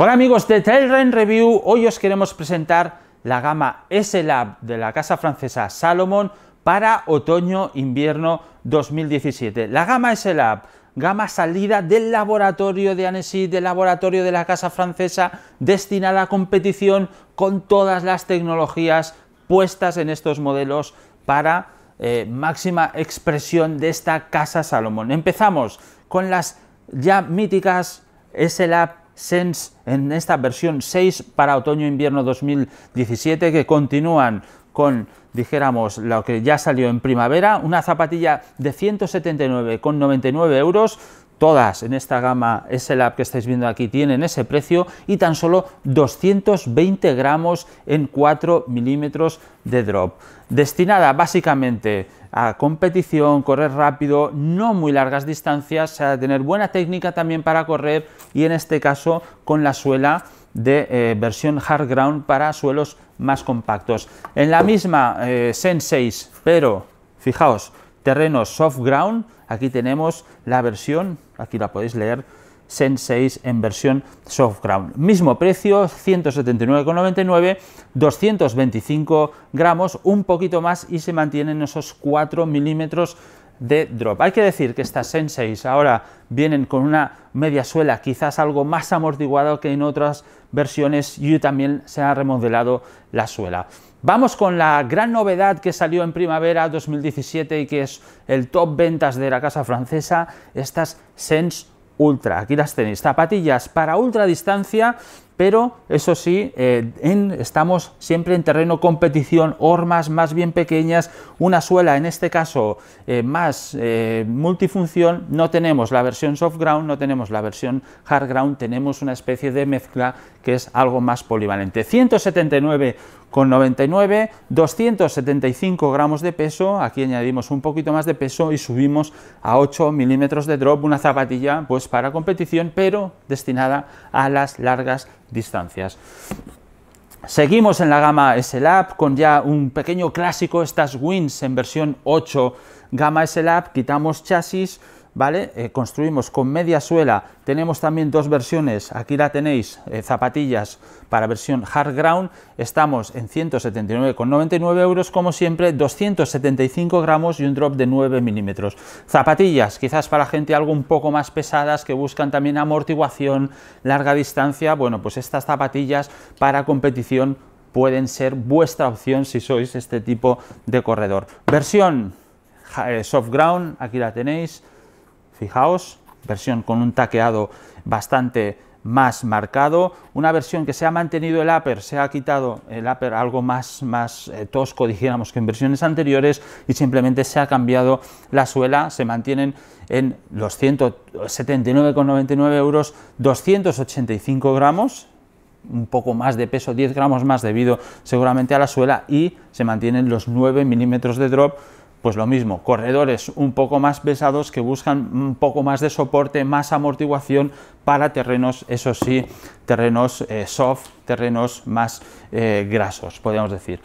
Hola amigos de Trailrun Review, hoy os queremos presentar la gama s de la casa francesa Salomon para otoño-invierno 2017. La gama S-Lab, gama salida del laboratorio de Annecy, del laboratorio de la casa francesa, destinada a competición con todas las tecnologías puestas en estos modelos para eh, máxima expresión de esta casa Salomon. Empezamos con las ya míticas s Sense en esta versión 6 para otoño-invierno e 2017 que continúan con, dijéramos, lo que ya salió en primavera, una zapatilla de 179,99 euros, todas en esta gama S-Lab que estáis viendo aquí tienen ese precio y tan solo 220 gramos en 4 milímetros de drop. Destinada básicamente a competición, correr rápido, no muy largas distancias, tener buena técnica también para correr y en este caso con la suela de eh, versión hard ground para suelos más compactos. En la misma eh, 6, pero fijaos, terreno soft ground, aquí tenemos la versión, aquí la podéis leer, sense 6 en versión soft ground. Mismo precio, 179,99, 225 gramos, un poquito más y se mantienen esos 4 milímetros de drop. Hay que decir que estas Sense6 ahora vienen con una media suela quizás algo más amortiguada que en otras versiones y también se ha remodelado la suela. Vamos con la gran novedad que salió en primavera 2017 y que es el top ventas de la casa francesa, estas Sense ultra. Aquí las tenéis, zapatillas para ultra distancia pero eso sí, eh, estamos siempre en terreno competición, hormas más bien pequeñas, una suela en este caso eh, más eh, multifunción, no tenemos la versión soft ground, no tenemos la versión hard ground, tenemos una especie de mezcla que es algo más polivalente. 179,99, 275 gramos de peso, aquí añadimos un poquito más de peso y subimos a 8 milímetros de drop, una zapatilla pues para competición, pero destinada a las largas distancias. Seguimos en la gama s con ya un pequeño clásico, estas Wins en versión 8 gama s quitamos chasis, eh, construimos con media suela, tenemos también dos versiones, aquí la tenéis, eh, zapatillas para versión hard ground, estamos en 179,99 euros, como siempre, 275 gramos y un drop de 9 milímetros. Zapatillas, quizás para gente algo un poco más pesadas, que buscan también amortiguación, larga distancia, bueno, pues estas zapatillas para competición pueden ser vuestra opción si sois este tipo de corredor. Versión eh, soft ground, aquí la tenéis, Fijaos, versión con un taqueado bastante más marcado, una versión que se ha mantenido el upper, se ha quitado el upper algo más, más eh, tosco, dijéramos, que en versiones anteriores y simplemente se ha cambiado la suela, se mantienen en los 179,99 euros 285 gramos, un poco más de peso, 10 gramos más debido seguramente a la suela y se mantienen los 9 milímetros de drop pues lo mismo, corredores un poco más pesados que buscan un poco más de soporte, más amortiguación para terrenos, eso sí, terrenos eh, soft, terrenos más eh, grasos, podríamos decir.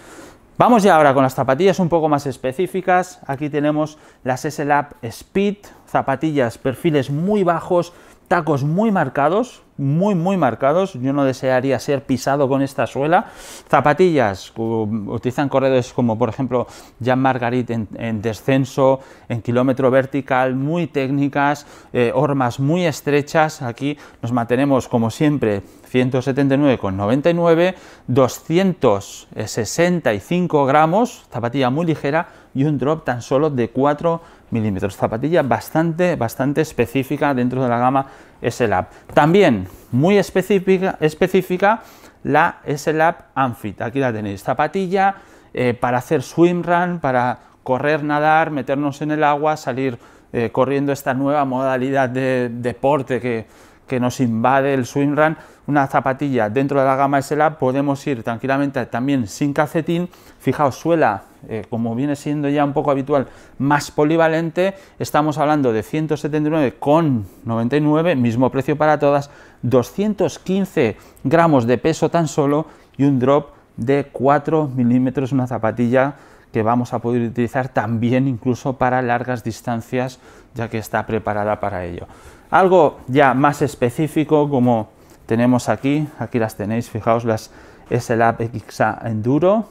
Vamos ya ahora con las zapatillas un poco más específicas. Aquí tenemos las SLAP Speed, zapatillas, perfiles muy bajos, tacos muy marcados, muy, muy marcados. Yo no desearía ser pisado con esta suela. Zapatillas, utilizan corredores como por ejemplo Jean Margarit en, descenso, en kilómetro vertical, muy técnicas, eh, hormas muy estrechas. Aquí nos mantenemos como siempre 179,99, 265 gramos, zapatilla muy ligera y un drop tan solo de 4 milímetros. Zapatilla bastante, bastante específica dentro de la gama S-Lab. También muy específica, específica la S-Lab Amphit, Aquí la tenéis, zapatilla eh, para hacer swim run, para correr, nadar, meternos en el agua, salir eh, corriendo esta nueva modalidad de deporte que que nos invade el Run, una zapatilla dentro de la gama SLA, podemos ir tranquilamente también sin calcetín, fijaos, suela, eh, como viene siendo ya un poco habitual, más polivalente, estamos hablando de 179,99, mismo precio para todas, 215 gramos de peso tan solo y un drop de 4 milímetros, una zapatilla que vamos a poder utilizar también incluso para largas distancias, ya que está preparada para ello. Algo ya más específico como tenemos aquí, aquí las tenéis, fijaos las SLAP XA Enduro,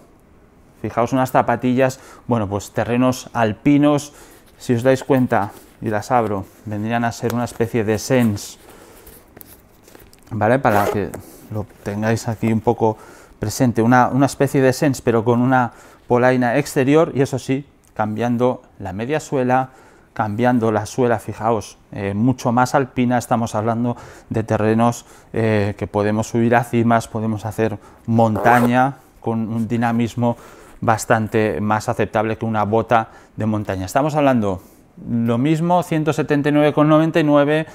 fijaos unas zapatillas, bueno pues terrenos alpinos, si os dais cuenta y las abro, vendrían a ser una especie de sens, ¿vale? Para que lo tengáis aquí un poco presente, una, una especie de sens pero con una polaina exterior y eso sí, cambiando la media suela, cambiando la suela, fijaos, eh, mucho más alpina, estamos hablando de terrenos eh, que podemos subir a cimas, podemos hacer montaña con un dinamismo bastante más aceptable que una bota de montaña. Estamos hablando lo mismo, 179,99,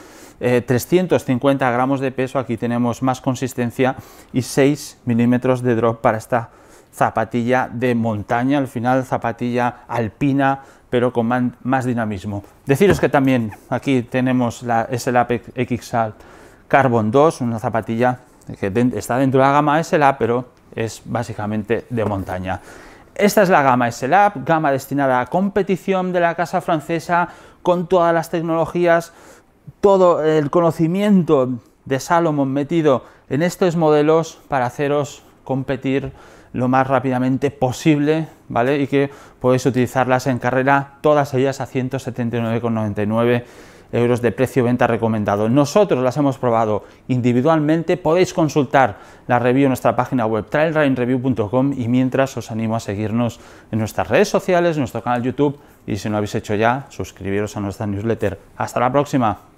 350 eh, gramos de peso, aquí tenemos más consistencia y 6 milímetros de drop para esta zapatilla de montaña, al final zapatilla alpina, pero con más dinamismo. Deciros que también aquí tenemos la SLA XAL Carbon 2, una zapatilla que está dentro de la gama SLA, pero es básicamente de montaña. Esta es la gama SLA, gama destinada a competición de la casa francesa, con todas las tecnologías, todo el conocimiento de Salomon metido en estos modelos para haceros competir lo más rápidamente posible, ¿vale? Y que podéis utilizarlas en carrera, todas ellas a 179,99 euros de precio venta recomendado. Nosotros las hemos probado individualmente, podéis consultar la review en nuestra página web trailrunreview.com y mientras os animo a seguirnos en nuestras redes sociales, nuestro canal YouTube y si no lo habéis hecho ya, suscribiros a nuestra newsletter. Hasta la próxima.